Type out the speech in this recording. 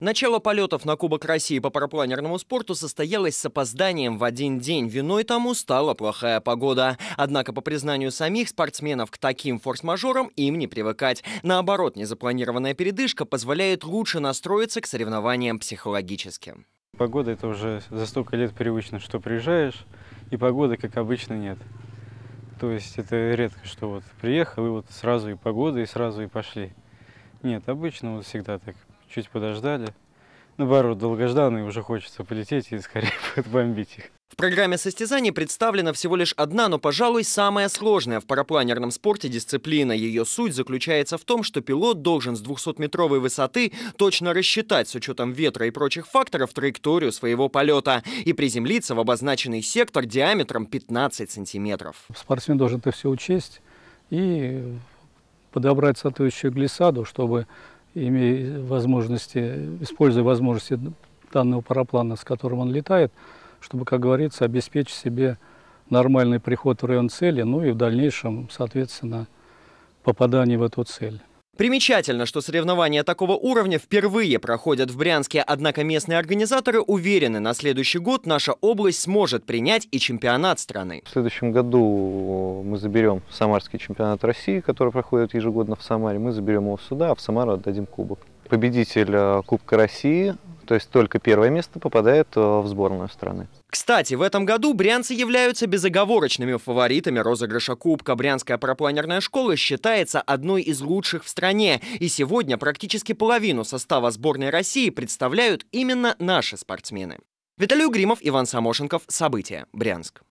Начало полетов на Кубок России по парапланерному спорту состоялось с опозданием в один день. Виной тому стала плохая погода. Однако, по признанию самих спортсменов, к таким форс-мажорам им не привыкать. Наоборот, незапланированная передышка позволяет лучше настроиться к соревнованиям психологически. Погода это уже за столько лет привычно, что приезжаешь, и погоды, как обычно, нет. То есть это редко, что вот приехал, и вот сразу и погода, и сразу и пошли. Нет, обычно вот всегда так чуть подождали. Наоборот, долгожданные уже хочется полететь и скорее подбомбить их. В программе состязаний представлена всего лишь одна, но, пожалуй, самая сложная в парапланерном спорте дисциплина. Ее суть заключается в том, что пилот должен с 200-метровой высоты точно рассчитать с учетом ветра и прочих факторов траекторию своего полета и приземлиться в обозначенный сектор диаметром 15 сантиметров. Спортсмен должен это все учесть и подобрать соответствующую глиссаду, чтобы имея возможности, используя возможности данного параплана, с которым он летает, чтобы, как говорится, обеспечить себе нормальный приход в район цели, ну и в дальнейшем, соответственно, попадание в эту цель. Примечательно, что соревнования такого уровня впервые проходят в Брянске, однако местные организаторы уверены, на следующий год наша область сможет принять и чемпионат страны. В следующем году мы заберем Самарский чемпионат России, который проходит ежегодно в Самаре. Мы заберем его сюда, а в Самару отдадим кубок. Победитель э, Кубка России то есть только первое место попадает э, в сборную страны. Кстати, в этом году брянцы являются безоговорочными фаворитами розыгрыша Кубка. Брянская парапланерная школа считается одной из лучших в стране. И сегодня практически половину состава сборной России представляют именно наши спортсмены. Виталий Угримов, Иван Самошенков. События. Брянск.